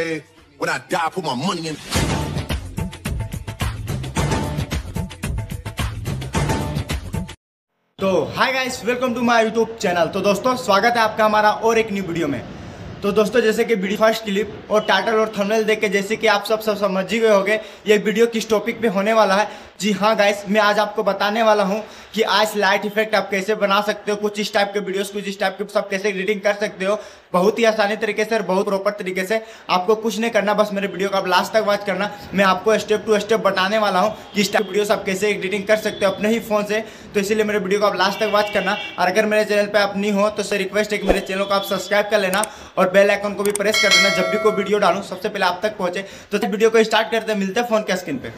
Hey, when I die, I put my money in. तो hi guys welcome to my YouTube channel तो दोस्तों स्वागत है आपका हमारा और एक न्यू वीडियो में तो दोस्तों जैसे कि वीडियो फर्स्ट क्लिप और टाइटल और थंबनेल देख के जैसे कि आप सब सब समझ ही गए होंगे ये वीडियो किस टॉपिक पे होने वाला है जी हाँ गाइस मैं आज आपको बताने वाला हूँ कि आज लाइट इफेक्ट आप कैसे बना सकते हो कुछ इस टाइप के वीडियोस कुछ इस टाइप के सब कैसे एडिटिंग कर सकते हो बहुत ही आसानी तरीके से और बहुत प्रॉपर तरीके से आपको कुछ नहीं करना बस मेरे वीडियो को आप लास्ट तक वॉच करना मैं आपको स्टेप टू स्टेप बताने वाला हूँ कि इस टाइप वीडियो आप कैसे एडिटिंग कर सकते हो अपने ही फ़ोन से तो इसलिए मेरे वीडियो को आप लास्ट तक वॉच करना और अगर मेरे चैनल पर आप नहीं हो तो सर रिक्वेस्ट है कि मेरे चैनल को आप सब्सक्राइब कर लेना और बेल आइकन को भी प्रेस कर देना जब भी कोई वीडियो डालूँ सबसे पहले आप तक पहुँचे तो वीडियो को स्टार्ट करते मिलते फ़ोन के स्क्रीन पर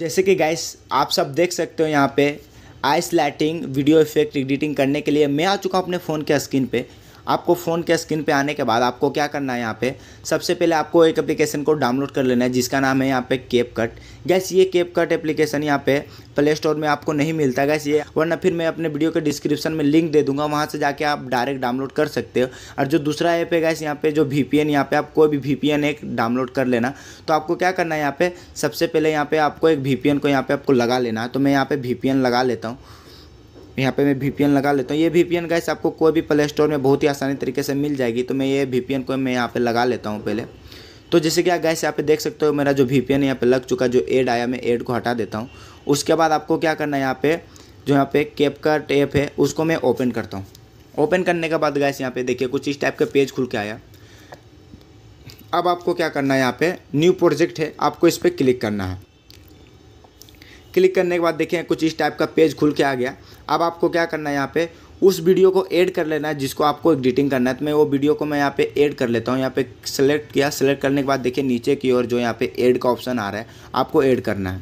जैसे कि गाइस आप सब देख सकते हो यहाँ पे ice lighting video effect editing करने के लिए मैं आ चुका हूँ अपने फ़ोन के स्क्रीन पे आपको फ़ोन के स्क्रीन पे आने के बाद आपको क्या करना है यहाँ पे सबसे पहले आपको एक एप्लीकेशन को डाउनलोड कर लेना है जिसका नाम है यहाँ पे केप कट गैस ये केप कट एप्लीकेशन यहाँ पे प्ले स्टोर में आपको नहीं मिलता गैस ये वरना फिर मैं अपने वीडियो के डिस्क्रिप्शन में लिंक दे दूंगा वहाँ से जाके आप डायरेक्ट डाउनलोड कर सकते हो और जो दूसरा ऐप है गैस यहाँ पे जो वी पी यहाँ पे आप कोई भी वी पी एक डाउनलोड कर लेना तो आपको क्या करना है यहाँ पे सबसे पहले यहाँ पे आपको एक वी को यहाँ पे आपको लगा लेना है तो मैं यहाँ पे वी लगा लेता हूँ यहाँ पे मैं वी लगा लेता हूँ ये वी पी गैस आपको कोई भी प्ले स्टोर में बहुत ही आसानी तरीके से मिल जाएगी तो मैं ये वी को मैं यहाँ पर लगा लेता हूँ पहले तो जैसे कि आप गैस यहाँ पे देख सकते हो मेरा जो वी पी एन यहाँ पर लग चुका जो एड आया मैं एड को हटा देता हूँ उसके बाद आपको क्या करना है यहाँ पे जो यहाँ पे केप का टेप है उसको मैं ओपन करता हूँ ओपन करने के बाद गैस यहाँ पे देखिए कुछ इस टाइप का पेज खुल के आया अब आपको क्या करना है यहाँ पे न्यू प्रोजेक्ट है आपको इस पर क्लिक करना है क्लिक करने के बाद देखें कुछ इस टाइप का पेज खुल के आ गया अब आपको क्या करना है यहाँ पे उस वीडियो को ऐड कर लेना है जिसको आपको एडिटिंग करना है तो मैं वो वीडियो को मैं यहाँ पे ऐड कर लेता हूँ यहाँ पे सेलेक्ट किया सेलेक्ट करने के बाद देखिए नीचे की ओर जो यहाँ पे ऐड का ऑप्शन आ रहा है आपको ऐड करना है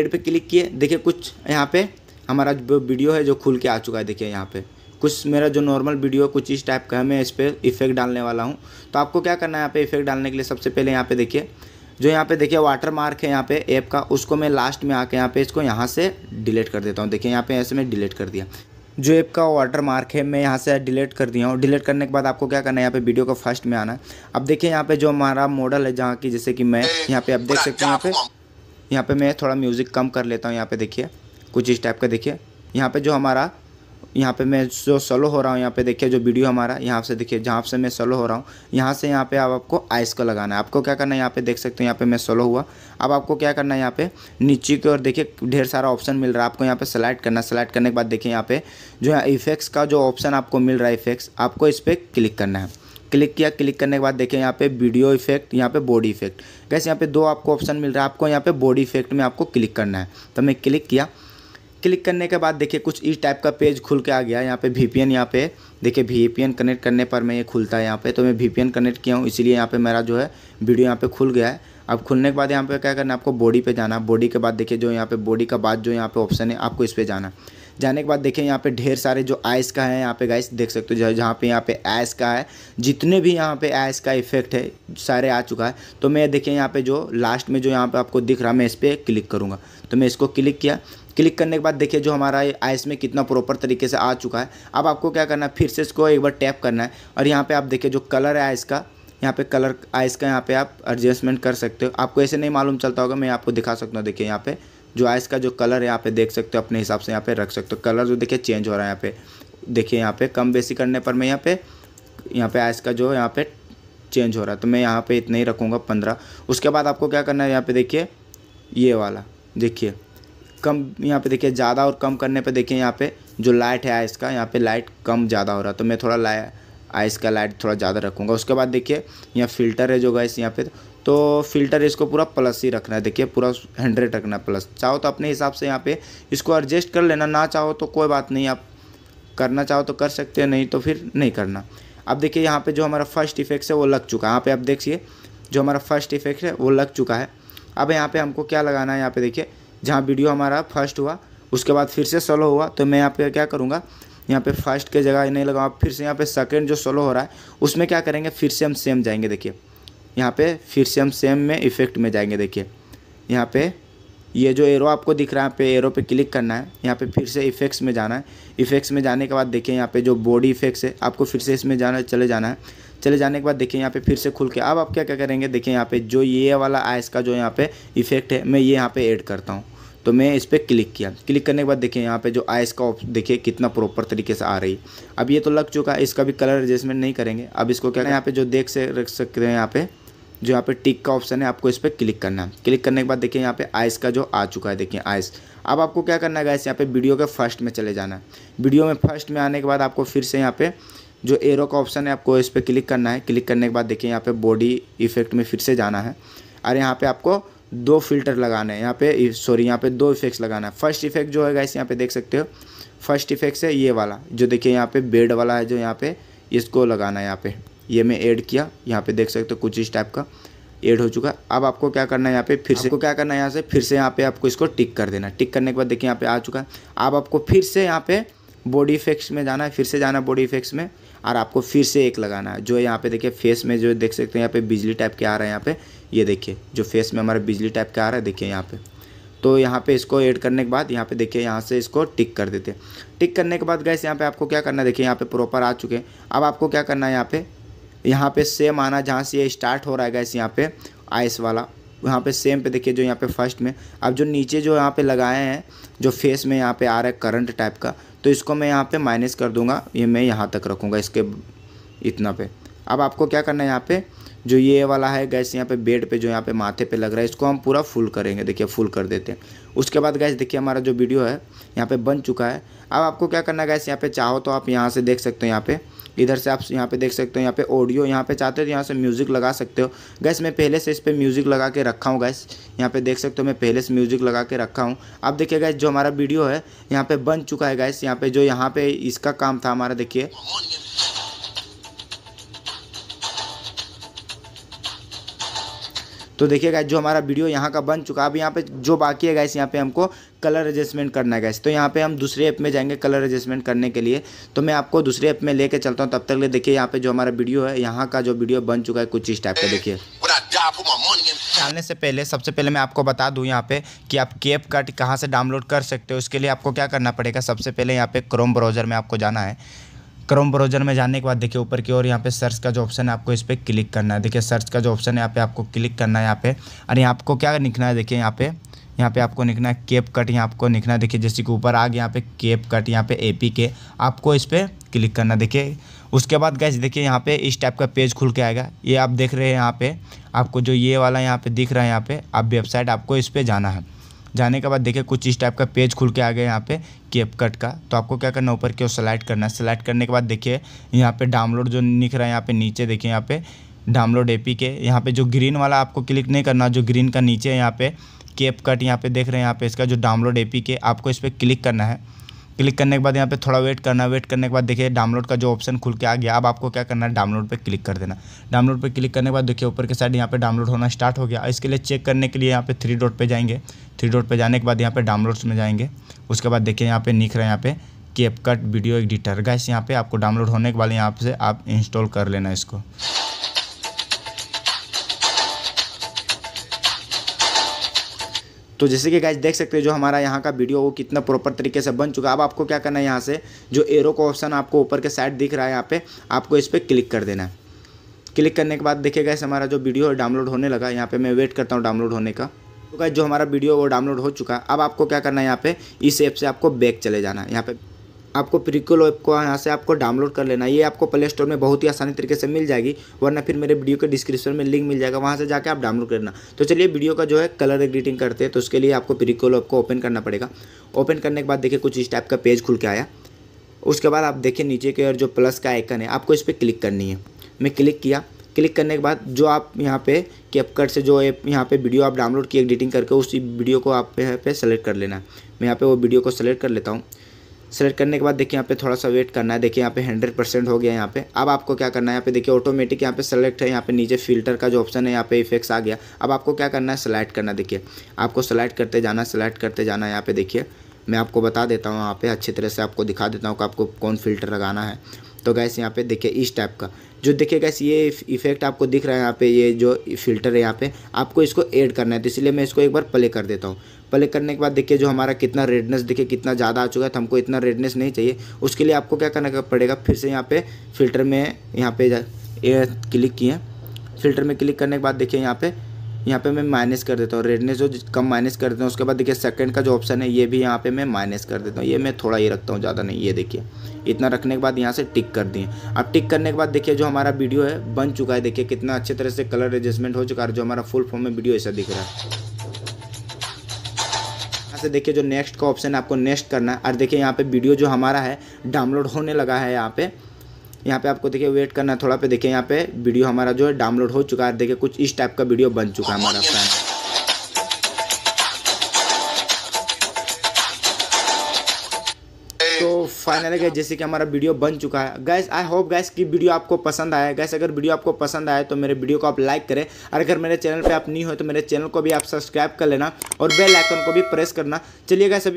ऐड पे क्लिक किए देखिए कुछ यहाँ पे हमारा वीडियो है जो खुल के आ चुका है देखिए यहाँ पर कुछ मेरा जो नॉर्मल वीडियो है कुछ इस टाइप का है मैं इस पर इफेक्ट डालने वाला हूँ तो आपको क्या करना है यहाँ पर इफेक्ट डालने के लिए सबसे पहले यहाँ पे देखिए जो यहाँ पे देखिए वाटर मार्क है यहाँ पे ऐप का उसको मैं लास्ट में आके यहाँ पे इसको यहाँ से डिलीट कर देता हूँ देखिए यहाँ पे ऐसे मैं डिलीट कर दिया जो ऐप का वाटर मार्क है मैं यहाँ से डिलीट कर दिया हूँ डिलीट करने के बाद आपको क्या करना है यहाँ पे वीडियो को फर्स्ट में आना है अब देखिए यहाँ पे जो हमारा मॉडल है जहाँ की जैसे कि मैं यहाँ पे आप देख सकते हैं यहाँ पे यहाँ पे मैं थोड़ा म्यूज़िक कम कर लेता हूँ यहाँ पे देखिए कुछ इस टाइप का देखिए यहाँ पे जो हमारा यहाँ पे मैं जो सलो हो रहा हूँ यहाँ पे देखिए जो वीडियो हमारा यहाँ से देखिए जहाँ से मैं सलो हो रहा हूँ यहाँ से यहाँ पे आप आपको आइस को लगाना है आपको क्या करना है यहाँ पे देख सकते हो यहाँ पे मैं सलो हुआ अब आपको क्या करना है यहाँ पे नीचे की ओर देखिए ढेर सारा ऑप्शन मिल रहा है आपको यहाँ पे सेलेक्ट करना सेलेक्ट करने के बाद देखिए यहाँ पे जो है इफेक्ट्स का जो ऑप्शन आपको मिल रहा है इफेक्ट्स आपको इस पर क्लिक करना है क्लिक किया क्लिक करने के बाद देखें यहाँ पे वीडियो इफेक्ट यहाँ पे बॉडी इफेक्ट कैसे यहाँ पे दो आपको ऑप्शन मिल रहा है आपको यहाँ पे बॉडी इफेक्ट में आपको क्लिक करना है तो मैं क्लिक किया क्लिक करने के बाद देखिए कुछ इस टाइप का पेज खुल के आ गया यहाँ पे वी पी एन यहाँ पे देखिए वी पी एन कनेक्ट करने पर मैं ये खुलता है यहाँ पे तो मैं वी पी एन कनेक्ट किया हूँ इसीलिए यहाँ पे मेरा जो है वीडियो यहाँ पे खुल गया है अब खुलने के बाद यहाँ पे क्या करना है आपको बॉडी पे जाना बॉडी के बाद देखिए जो यहाँ पे बॉडी का बाद जो यहाँ पे ऑप्शन है आपको इस पर जाना जाने के बाद देखिए यहाँ पे ढेर सारे जो आइस का है यहाँ पे गाइस देख सकते हो जहाँ पे यहाँ पे आइस का है जितने भी यहाँ पे आइस का इफेक्ट है सारे आ चुका है तो मैं देखिए यहाँ पे जो लास्ट में जो यहाँ पे आपको दिख रहा है मैं इस पर क्लिक करूँगा तो मैं इसको क्लिक किया क्लिक करने के बाद देखिए जो हमारा आइस में कितना प्रॉपर तरीके से आ चुका है अब आपको क्या करना है फिर से इसको एक बार टैप करना है और यहाँ पर आप देखिए जो कलर है आइस का यहाँ पे कलर आइस का यहाँ पे आप एडजस्टमेंट कर सकते हो आपको ऐसे नहीं मालूम चलता होगा मैं आपको दिखा सकता हूँ देखिए यहाँ पे जो आइस का जो कलर है यहाँ पे देख सकते हो अपने हिसाब से यहाँ पे रख सकते हो कलर जो देखिए चेंज हो रहा है यहाँ पे देखिए यहाँ पे कम बेसी करने पर मैं यहाँ पे यहाँ पे आइस का जो यहाँ पे चेंज हो रहा है तो मैं यहाँ पर इतना ही रखूँगा पंद्रह उसके बाद आपको क्या करना है यहाँ पर देखिए ये वाला देखिए कम यहाँ पे देखिए ज़्यादा और कम करने पे देखिए यहाँ पे जो लाइट है आइस का यहाँ पे लाइट कम ज़्यादा हो रहा है तो मैं थोड़ा लाइ आइस का लाइट थोड़ा ज़्यादा रखूँगा उसके बाद देखिए यहाँ फिल्टर है जो गैस यहाँ पे तो फिल्टर इसको पूरा प्लस ही रखना है देखिए पूरा हंड्रेड रखना है प्लस चाहो तो अपने हिसाब से यहाँ पर इसको एडजस्ट कर लेना ना चाहो तो कोई बात नहीं आप करना चाहो तो कर सकते हो नहीं तो फिर नहीं करना अब देखिए यहाँ पर जो हमारा फर्स्ट इफेक्ट है वो लग चुका है यहाँ पर आप देखिए जो हमारा फर्स्ट इफेक्ट है वो लग चुका है अब यहाँ पे हमको क्या लगाना है यहाँ पे देखिए जहाँ वीडियो हमारा फर्स्ट हुआ उसके बाद फिर से सोलो हुआ तो मैं यहाँ पे क्या करूँगा यहाँ पे फर्स्ट के जगह नहीं लगाऊँ फिर से यहाँ पे सेकंड जो सोलो हो रहा है उसमें क्या करेंगे फिर से हम सेम जाएंगे देखिए यहाँ पे फिर से हम सेम में इफेक्ट में जाएंगे देखिए यहाँ पे ये जो एरो आपको दिख रहा है यहाँ पे एरो पे क्लिक करना है यहाँ पे फिर से इफेक्ट्स में जाना है इफेक्ट्स में जाने के बाद देखिए यहाँ पे जो बॉडी इफेक्ट्स है आपको फिर से इसमें जाना चले जाना है चले जाने के बाद देखिए यहाँ पे फिर से खुल के अब आप क्या क्या करेंगे देखिए यहाँ पे जो ये वाला आइस का जो यहाँ पे इफेक्ट है मैं ये यहाँ पे ऐड करता हूँ तो मैं इस पर क्लिक किया क्लिक करने के बाद देखिए यहाँ पे जो आइस का ऑप्शन देखिए कितना प्रॉपर तरीके से आ रही अब ये तो लग चुका है इसका भी कलर एडजस्टमेंट नहीं करेंगे अब इसको क्या यहाँ पे जो देख से रख सकते हैं यहाँ पे जो यहाँ पे टिक का ऑप्शन है आपको इस पर क्लिक करना है क्लिक करने के बाद देखिए यहाँ पे आइस का जो आ चुका है देखिए आइस अब आपको क्या करना है गाइस यहाँ पे वीडियो के फर्स्ट में चले जाना है वीडियो में फर्स्ट में आने के बाद आपको फिर से यहाँ पे जो एरो का ऑप्शन है आपको इस पर क्लिक करना है क्लिक करने के बाद देखिए यहाँ पे बॉडी इफेक्ट में फिर से जाना है और यहाँ पे आपको दो फिल्टर लगाना है यहाँ पे सॉरी यहाँ पे दो इफेक्ट्स लगाना है फर्स्ट इफेक्ट जो है गाइस यहाँ पे देख सकते हो फर्स्ट इफेक्ट्स है ये वाला जो देखिए यहाँ पे बेड वाला है जो यहाँ पे इसको लगाना है यहाँ पे ये मैं ऐड किया यहाँ पे देख सकते हो कुछ इस टाइप का एड हो चुका अब आपको क्या करना है यहाँ पे फिर से आपको क्या करना है यहाँ से फिर से यहाँ पे आपको इसको टिक कर देना टिक करने के बाद देखिए यहाँ पे आ चुका है अब आपको फिर से यहाँ पे बॉडी इफेक्ट्स में जाना है फिर से जाना बॉडी इफेक्ट्स में और आपको फिर से एक लगाना है जो यहाँ पे देखिए फेस में जो देख सकते हैं यहाँ पे बिजली टाइप के आ रहा है यहाँ पे ये देखिए जो फेस में हमारे बिजली टाइप के आ रहा है देखिए यहाँ पे तो यहाँ पे इसको ऐड करने के बाद यहाँ पे देखिए यहाँ से इसको टिक कर देते हैं टिक करने के बाद गैस यहाँ पे आपको क्या करना है देखिए यहाँ पे प्रॉपर आ चुके हैं अब आपको क्या करना है यहाँ पे यहाँ पे सेम आना जहाँ से ये स्टार्ट हो रहा है गैस यहाँ पे आइस वाला यहाँ पे सेम पे देखिए जो यहाँ पे फर्स्ट में अब जो नीचे जो यहाँ पे लगाए हैं जो फेस में यहाँ पे आ रहा है करंट टाइप का तो इसको मैं यहाँ पे माइनस कर दूंगा ये मैं यहाँ तक रखूँगा इसके इतना पे अब आपको क्या करना है यहाँ पे जो ये वाला है गैस यहाँ पे बेड पे जो यहाँ पे माथे पे लग रहा है इसको हम पूरा फुल करेंगे देखिए फुल कर देते हैं उसके बाद गैस देखिए हमारा जो वीडियो है यहाँ पे बन चुका है अब आपको क्या करना है गैस यहाँ पे चाहो तो आप यहाँ से देख सकते हो यहाँ पे इधर से आप यहाँ पे देख सकते हो यहाँ पे ऑडियो यहाँ पे चाहते हो तो यहाँ से म्यूज़िक लगा सकते हो गैस मैं पहले से इस पर म्यूज़िक लगा के रखा हूँ गैस यहाँ पे देख सकते हो मैं पहले से म्यूज़िक लगा के रखा हूँ अब देखिए गैस जो हमारा वीडियो है यहाँ पे बन चुका है गैस यहाँ पे जो यहाँ पे इसका काम था हमारा देखिए तो देखिए गैस जो हमारा वीडियो यहाँ का बन चुका है अब यहाँ पे जो बाकी है गैस यहाँ पे हमको कलर एडजस्टमेंट करना है गैस तो यहाँ पे हम दूसरे ऐप में जाएंगे कलर एडजस्टमेंट करने के लिए तो मैं आपको दूसरे ऐप में लेके चलता हूँ तब तक ले देखिए यहाँ पे जो हमारा वीडियो है यहाँ का जो वीडियो बन चुका है कुछ इस टाइप का देखिए डालने से पहले सबसे पहले मैं आपको बता दूं यहाँ पे कि आप केप कट कहाँ से डाउनलोड कर सकते हो उसके लिए आपको क्या करना पड़ेगा सबसे पहले यहाँ पे क्रोम ब्राउज़र में आपको जाना है क्रोम ब्राउज़र में जाने के बाद देखिए ऊपर की ओर यहाँ पे सर्च का जो ऑप्शन है आपको इस पर क्लिक करना है देखिए सर्च का जो ऑप्शन है यहाँ पे आपको क्लिक करना है यहाँ पे और यहाँ आपको क्या लिखना है देखिए यहाँ पे यहाँ पे आपको लिखना है केप कट यहाँ आपको लिखना देखिए जैसे कि ऊपर आ गया यहाँ पे केप कट यहाँ पे ए के आपको इस पर क्लिक करना देखिए उसके बाद गैस देखिए यहाँ पे इस टाइप का पेज खुल के आएगा ये आप देख रहे हैं यहाँ पे आपको जो ये वाला यहाँ पे दिख रहा है यहाँ पे आप वेबसाइट आपको इस पर जाना है जाने के बाद देखिए कुछ इस टाइप का पेज खुल के आ गया यहाँ पे केप कट का तो आपको क्या करना ऊपर की ओर सेलेक्ट करना है सेलेक्ट करने के बाद देखिए यहाँ पे डाउनलोड जो लिख रहा है यहाँ पे नीचे देखिए यहाँ पे डाउनलोड एपी के यहाँ पे जो ग्रीन वाला आपको क्लिक नहीं करना जो ग्रीन का नीचे यहाँ पे केप कट यहाँ पे देख रहे हैं यहाँ पे इसका जो डाउनलोड ए के आपको इस पर क्लिक करना है क्लिक करने के बाद यहाँ पे थोड़ा वेट करना वेट करने के बाद देखिए डाउनलोड का जो ऑप्शन खुल के आ गया अब आपको क्या करना है डाउनलोड पे क्लिक कर देना डाउनलोड पे क्लिक करने के बाद देखिए ऊपर के साइड यहाँ पे डाउनलोड होना स्टार्ट हो गया इसके लिए चेक करने के लिए यहाँ पे थ्री डॉट पे जाएंगे थ्री डॉट पे जाने के बाद यहाँ पे डाउनलोड्स में जाएंगे उसके बाद देखिए यहाँ पे लिख रहे हैं यहाँ पे CapCut video editor guys यहाँ पे आपको डाउनलोड होने के बाद यहाँ से आप इंस्टॉल कर लेना इसको तो जैसे कि गाइज देख सकते हो जो हमारा यहाँ का वीडियो वो कितना प्रॉपर तरीके से बन चुका अब आपको क्या करना है यहाँ से जो एरो का ऑप्शन आपको ऊपर के साइड दिख रहा है यहाँ पे आपको इस पर क्लिक कर देना है क्लिक करने के बाद देखिए गैस हमारा जो वीडियो है डाउनलोड होने लगा यहाँ पे मैं वेट करता हूँ डाउनलोड होने का तो गाइज जो हमारा वीडियो वो डाउनलोड हो चुका है अब आपको क्या करना है यहाँ पे इस ऐप से आपको बैक चले जाना है यहाँ पे आपको प्रिकुल ऐप को यहाँ से आपको डाउनलोड कर लेना ये आपको प्ले स्टोर में बहुत ही आसानी तरीके से मिल जाएगी वरना फिर मेरे वीडियो के डिस्क्रिप्शन में लिंक मिल जाएगा वहाँ से जाकर आप डाउनलोड करना तो चलिए वीडियो का जो है कलर एडिटिंग करते हैं तो उसके लिए आपको प्रिकुल ऐप को ओपन करना पड़ेगा ओपन करने के बाद देखिए कुछ इस टाइप का पेज खुल के आया उसके बाद आप देखिए नीचे के और जो प्लस का आइकन है आपको इस पर क्लिक करनी है मैं क्लिक किया क्लिक करने के बाद जो आप यहाँ पे कैपकट से जो ऐप यहाँ पे वीडियो आप डाउनलोड की एडिटिंग करके उसी वीडियो को आप यहाँ पे सेलेक्ट कर लेना मैं यहाँ पे वो वीडियो को सेलेक्ट कर लेता हूँ सेलेक्ट करने के बाद देखिए यहाँ पे थोड़ा सा वेट करना है देखिए यहाँ पे हंड्रेड परसेंट हो गया यहाँ पे अब आपको क्या करना है यहाँ पे देखिए ऑटोमेटिक यहाँ पे सेलेक्ट है यहाँ पे नीचे फिल्टर का जो ऑप्शन है यहाँ पे इफेक्ट्स आ गया अब आपको क्या करना है सेलेक्ट करना देखिए आपको सेलेक्ट करते जाना सेलेक्ट करते जाना यहाँ पे देखिए मैं आपको बता देता हूँ यहाँ पे अच्छी तरह से आपको दिखा देता हूँ कि आपको कौन फिल्टर लगाना है तो गैस यहाँ पे देखिए इस टाइप का जो देखिए गैस ये इफेक्ट आपको दिख रहा है यहाँ पे ये जो फिल्टर है यहाँ पे आपको इसको ऐड करना है तो इसलिए मैं इसको एक बार प्ले कर देता हूँ प्ले करने के बाद देखिए जो हमारा कितना रेडनेस देखिए कितना ज़्यादा आ चुका है तो हमको इतना रेडनेस नहीं चाहिए उसके लिए आपको क्या करना पड़ेगा फिर से यहाँ पर फिल्टर में यहाँ पे क्लिक किए फिल्टर में क्लिक करने के बाद देखिए यहाँ पर यहाँ पे मैं माइनस कर देता हूँ रेडनेस जो कम माइनस कर देता हूँ उसके बाद देखिए सेकंड का जो ऑप्शन है ये भी यहाँ पे मैं माइनस कर देता हूँ ये मैं थोड़ा ही रखता हूँ ज़्यादा नहीं ये देखिए इतना रखने के बाद यहाँ से टिक कर दिए अब टिक करने के बाद देखिए जो हमारा वीडियो है बन चुका है देखिए कितना अच्छे तरह से कलर एडजस्टमेंट हो चुका है जो हमारा फुल फॉर्म में वीडियो ऐसा दिख रहा है से देखिए जो नेक्स्ट का ऑप्शन है आपको नेक्स्ट करना है और देखिए यहाँ पे वीडियो जो हमारा है डाउनलोड होने लगा है यहाँ पे यहाँ पे आपको देखिए वेट करना है थोड़ा पे देखिए यहाँ पे वीडियो हमारा जो है डाउनलोड हो चुका है देखिए कुछ इस टाइप का वीडियो बन चुका है हमारा फैन तो फाइनली गए जैसे कि हमारा वीडियो बन चुका है गैस आई होप गैस कि वीडियो आपको पसंद आया गैस अगर वीडियो आपको पसंद आए तो मेरे वीडियो को आप लाइक करें और अगर मेरे चैनल पे आप नहीं हो तो मेरे चैनल को भी आप सब्सक्राइब कर लेना और बेल आइकन को भी प्रेस करना चलिए गैस अभी